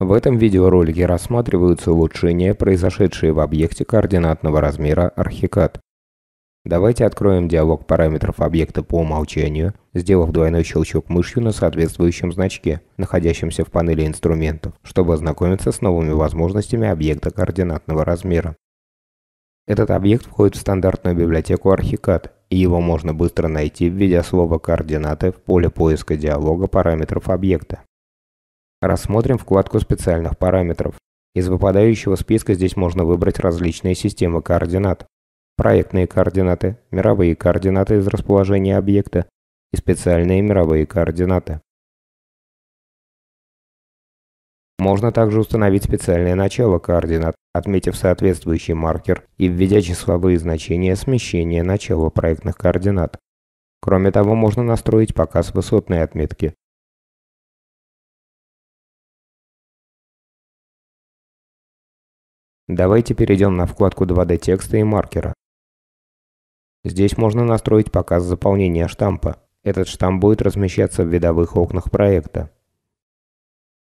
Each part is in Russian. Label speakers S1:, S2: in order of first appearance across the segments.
S1: В этом видеоролике рассматриваются улучшения, произошедшие в объекте координатного размера архикад. Давайте откроем диалог параметров объекта по умолчанию, сделав двойной щелчок мышью на соответствующем значке, находящемся в панели инструментов, чтобы ознакомиться с новыми возможностями объекта координатного размера. Этот объект входит в стандартную библиотеку Архикад, и его можно быстро найти, введя слово «координаты» в поле поиска диалога параметров объекта. Рассмотрим вкладку специальных параметров. Из выпадающего списка здесь можно выбрать различные системы координат. Проектные координаты, мировые координаты из расположения объекта и специальные мировые координаты. Можно также установить специальное начало координат, отметив соответствующий маркер и введя числовые значения смещения начала проектных
S2: координат. Кроме того, можно настроить показ высотной отметки, Давайте перейдем на вкладку 2D текста и маркера. Здесь можно настроить
S1: показ заполнения штампа. Этот штамп будет размещаться в видовых окнах проекта.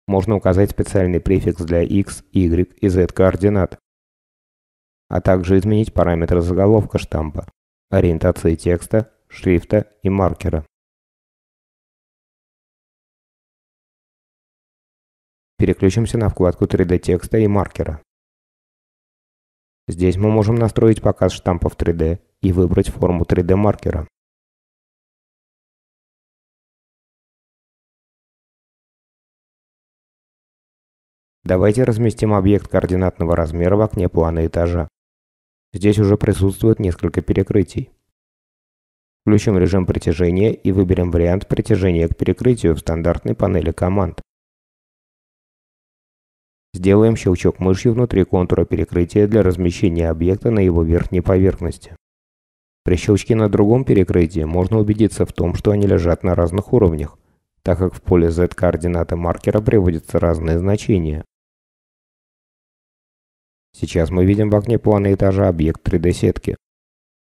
S1: Можно указать специальный префикс для X, Y и Z координат,
S2: а также изменить параметры заголовка штампа, ориентации текста, шрифта и маркера. Переключимся на вкладку 3D текста и маркера. Здесь мы можем настроить показ штампов 3D и выбрать форму 3D маркера. Давайте разместим объект координатного размера в
S1: окне плана этажа. Здесь уже присутствует несколько перекрытий. Включим режим притяжения и выберем вариант притяжения к перекрытию в стандартной панели команд. Сделаем щелчок мышью внутри контура перекрытия для размещения объекта на его верхней поверхности. При щелчке на другом перекрытии можно убедиться в том, что они лежат на разных уровнях, так как в поле Z координаты маркера приводятся разные значения. Сейчас мы видим в окне плана этажа объект 3D-сетки.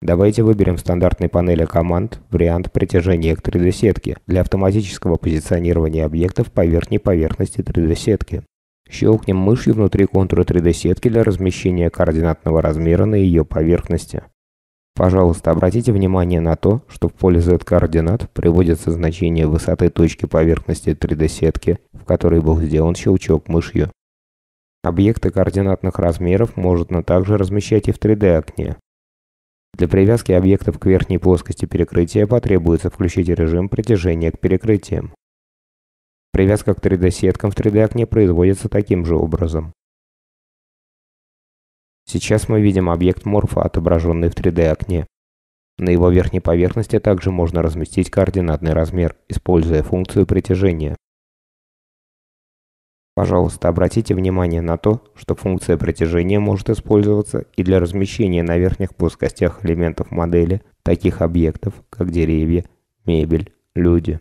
S1: Давайте выберем в стандартной панели команд вариант притяжения к 3D-сетке для автоматического позиционирования объектов по верхней поверхности 3D-сетки. Щелкнем мышью внутри контура 3D-сетки для размещения координатного размера на ее поверхности. Пожалуйста, обратите внимание на то, что в поле Z-координат приводится значение высоты точки поверхности 3D-сетки, в которой был сделан щелчок мышью. Объекты координатных размеров можно также размещать и в 3D-окне. Для привязки объектов к верхней плоскости перекрытия потребуется включить режим притяжения к перекрытиям. Привязка к 3D-сеткам в 3D-окне производится таким же образом. Сейчас мы видим объект морфа, отображенный в 3D-окне. На его верхней поверхности также можно разместить координатный размер, используя функцию притяжения. Пожалуйста, обратите внимание на то, что функция притяжения может использоваться и для размещения на верхних плоскостях элементов модели таких объектов,
S2: как деревья, мебель, люди.